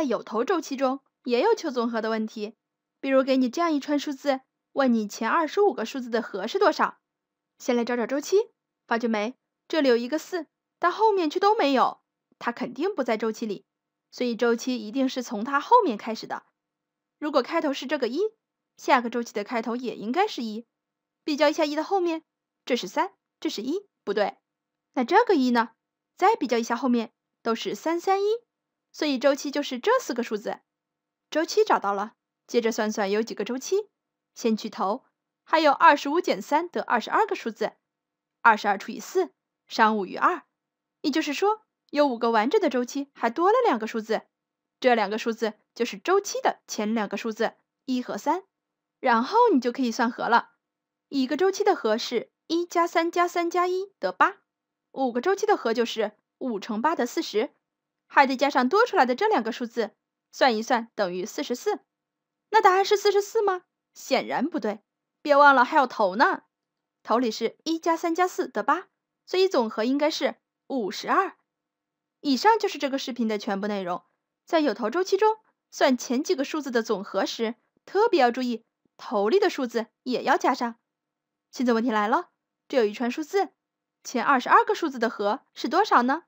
在有头周期中也有求总和的问题，比如给你这样一串数字，问你前二十五个数字的和是多少？先来找找周期，发觉没，这里有一个四，但后面却都没有，它肯定不在周期里，所以周期一定是从它后面开始的。如果开头是这个一，下个周期的开头也应该是一。比较一下一的后面，这是三，这是一，不对。那这个一呢？再比较一下后面都是三三一。所以周期就是这四个数字，周期找到了。接着算算有几个周期，先去头，还有二十五减三得二十二个数字，二十二除以四商五余二，也就是说有五个完整的周期，还多了两个数字，这两个数字就是周期的前两个数字一和三。然后你就可以算和了，一个周期的和是一加三加三加一得八，五个周期的和就是五乘八得四十。还得加上多出来的这两个数字，算一算等于四十四。那答案是四十四吗？显然不对。别忘了还有头呢，头里是一加三加四得八，所以总和应该是五十二。以上就是这个视频的全部内容。在有头周期中，算前几个数字的总和时，特别要注意头里的数字也要加上。现在问题来了，这有一串数字，前二十二个数字的和是多少呢？